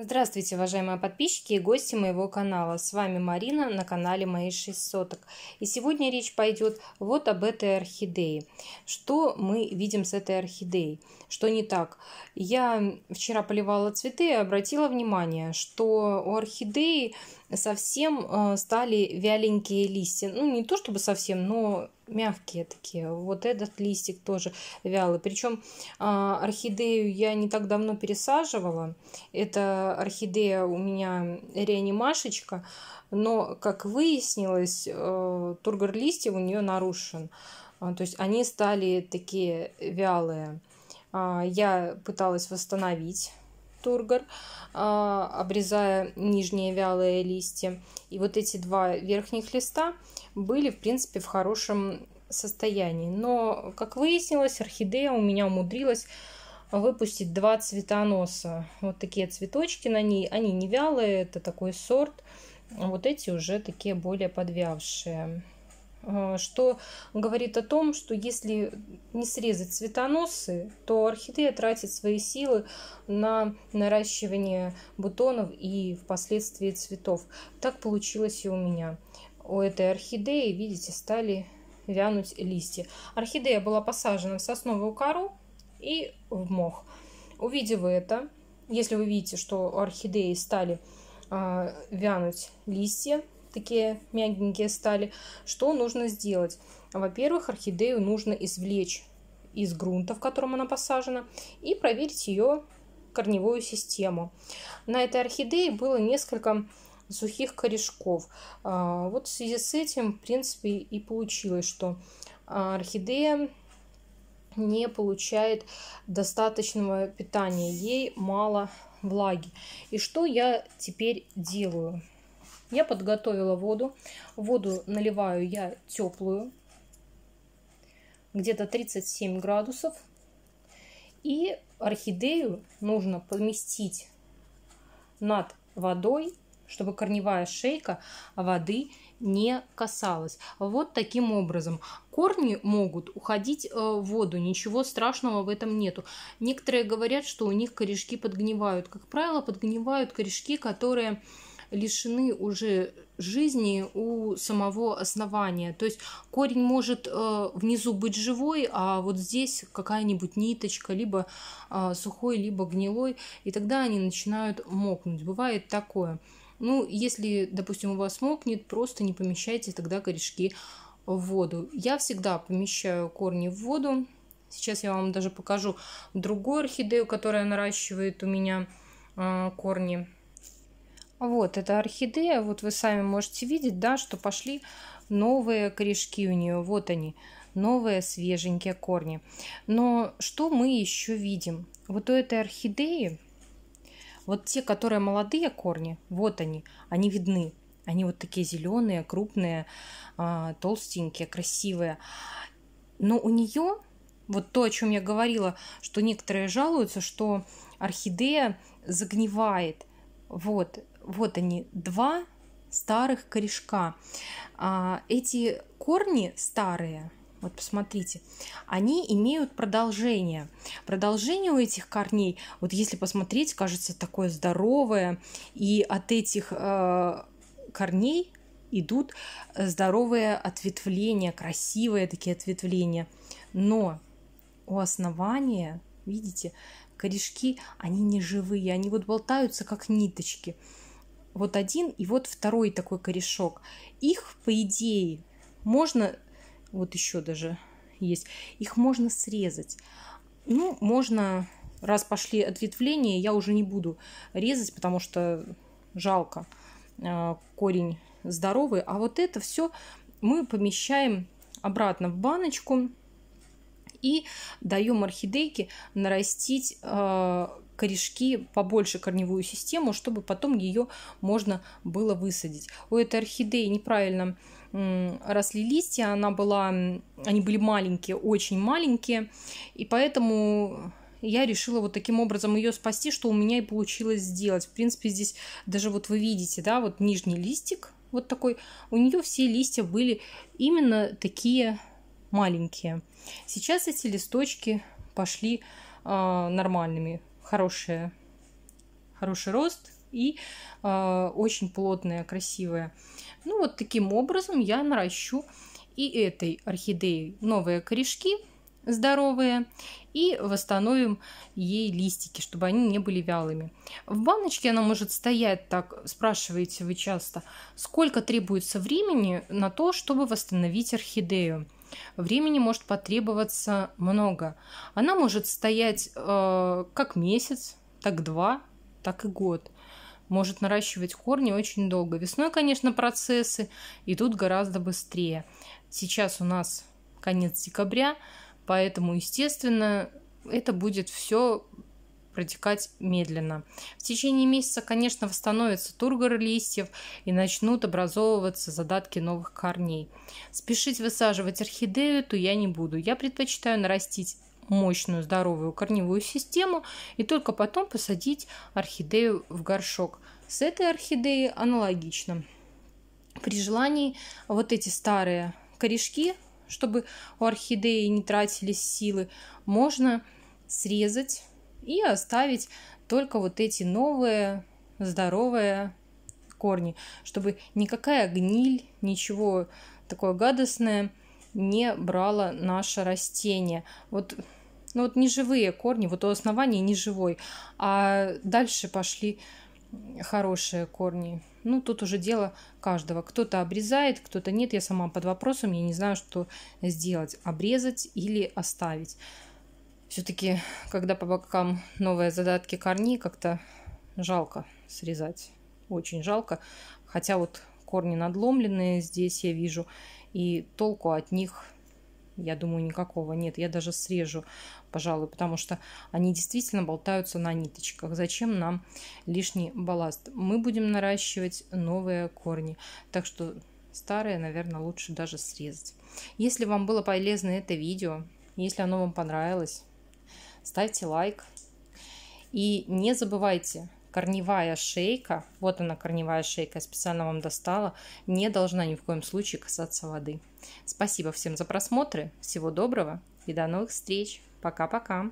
Здравствуйте, уважаемые подписчики и гости моего канала. С вами Марина на канале Мои 6 соток. И сегодня речь пойдет вот об этой орхидее. Что мы видим с этой орхидеей? Что не так? Я вчера поливала цветы и обратила внимание, что у орхидеи совсем э, стали вяленькие листья. Ну, не то чтобы совсем, но мягкие такие. Вот этот листик тоже вялый. Причем а, орхидею я не так давно пересаживала. Это орхидея у меня реанимашечка. Но, как выяснилось, э, тургор листьев у нее нарушен. А, то есть они стали такие вялые. А, я пыталась восстановить тургор, а, обрезая нижние вялые листья. И вот эти два верхних листа были, в принципе, в хорошем состоянии. Но, как выяснилось, орхидея у меня умудрилась выпустить два цветоноса. Вот такие цветочки на ней. Они не вялые, это такой сорт. А вот эти уже такие более подвявшие. Э, что говорит о том, что если не срезать цветоносы, то орхидея тратит свои силы на наращивание бутонов и впоследствии цветов. Так получилось и у меня. У этой орхидеи, видите, стали вянуть листья. Орхидея была посажена в сосновую кору и в мох. Увидев это, если вы видите, что у орхидеи стали э, вянуть листья, такие мягенькие стали, что нужно сделать? Во-первых, орхидею нужно извлечь из грунта, в котором она посажена, и проверить ее корневую систему. На этой орхидее было несколько сухих корешков. А, вот в связи с этим, в принципе, и получилось, что а, орхидея не получает достаточного питания, ей мало влаги. И что я теперь делаю? Я подготовила воду. Воду наливаю я теплую, где-то 37 градусов. И орхидею нужно поместить над водой, чтобы корневая шейка воды не касалась. Вот таким образом. Корни могут уходить э, в воду, ничего страшного в этом нету. Некоторые говорят, что у них корешки подгнивают. Как правило, подгнивают корешки, которые лишены уже жизни у самого основания. То есть корень может э, внизу быть живой, а вот здесь какая-нибудь ниточка, либо э, сухой, либо гнилой, и тогда они начинают мокнуть. Бывает такое. Ну, если, допустим, у вас мокнет, просто не помещайте тогда корешки в воду. Я всегда помещаю корни в воду. Сейчас я вам даже покажу другую орхидею, которая наращивает у меня э, корни вот, это орхидея, вот вы сами можете видеть, да, что пошли новые корешки у нее, вот они, новые свеженькие корни. Но что мы еще видим? Вот у этой орхидеи, вот те, которые молодые корни, вот они, они видны. Они вот такие зеленые, крупные, а, толстенькие, красивые. Но у нее, вот то, о чем я говорила, что некоторые жалуются, что орхидея загнивает. Вот, вот они, два старых корешка. А, эти корни старые, вот посмотрите, они имеют продолжение. Продолжение у этих корней, вот если посмотреть, кажется такое здоровое, и от этих э, корней идут здоровые ответвления, красивые такие ответвления. Но у основания, видите, корешки, они не живые, они вот болтаются как ниточки вот один и вот второй такой корешок. Их, по идее, можно, вот еще даже есть, их можно срезать. Ну, можно, раз пошли ответвления, я уже не буду резать, потому что жалко а, корень здоровый. А вот это все мы помещаем обратно в баночку и даем орхидейке нарастить а, корешки побольше корневую систему, чтобы потом ее можно было высадить. У этой орхидеи неправильно росли листья, она была, они были маленькие, очень маленькие, и поэтому я решила вот таким образом ее спасти, что у меня и получилось сделать. В принципе, здесь даже вот вы видите, да, вот нижний листик, вот такой, у нее все листья были именно такие маленькие. Сейчас эти листочки пошли э, нормальными, хорошая, хороший рост и э, очень плотная, красивая. Ну вот таким образом я наращу и этой орхидеи новые корешки здоровые и восстановим ей листики, чтобы они не были вялыми. В баночке она может стоять так, спрашиваете вы часто, сколько требуется времени на то, чтобы восстановить орхидею времени может потребоваться много. Она может стоять э, как месяц, так два, так и год. Может наращивать корни очень долго. Весной, конечно, процессы идут гораздо быстрее. Сейчас у нас конец декабря, поэтому, естественно, это будет все протекать медленно. В течение месяца, конечно, восстановится тургор листьев и начнут образовываться задатки новых корней. Спешить высаживать орхидею то я не буду. Я предпочитаю нарастить мощную здоровую корневую систему и только потом посадить орхидею в горшок. С этой орхидеей аналогично. При желании вот эти старые корешки, чтобы у орхидеи не тратились силы, можно срезать и оставить только вот эти новые здоровые корни, чтобы никакая гниль, ничего такое гадостное не брало наше растение. Вот ну вот неживые корни, вот у основания неживой, а дальше пошли хорошие корни. Ну, тут уже дело каждого. Кто-то обрезает, кто-то нет. Я сама под вопросом, я не знаю, что сделать. Обрезать или оставить. Все-таки, когда по бокам новые задатки корней, как-то жалко срезать. Очень жалко. Хотя вот корни надломленные здесь я вижу. И толку от них, я думаю, никакого нет. Я даже срежу, пожалуй, потому что они действительно болтаются на ниточках. Зачем нам лишний балласт? Мы будем наращивать новые корни. Так что старые, наверное, лучше даже срезать. Если вам было полезно это видео, если оно вам понравилось, ставьте лайк. И не забывайте, корневая шейка, вот она корневая шейка, я специально вам достала, не должна ни в коем случае касаться воды. Спасибо всем за просмотры, всего доброго и до новых встреч. Пока-пока.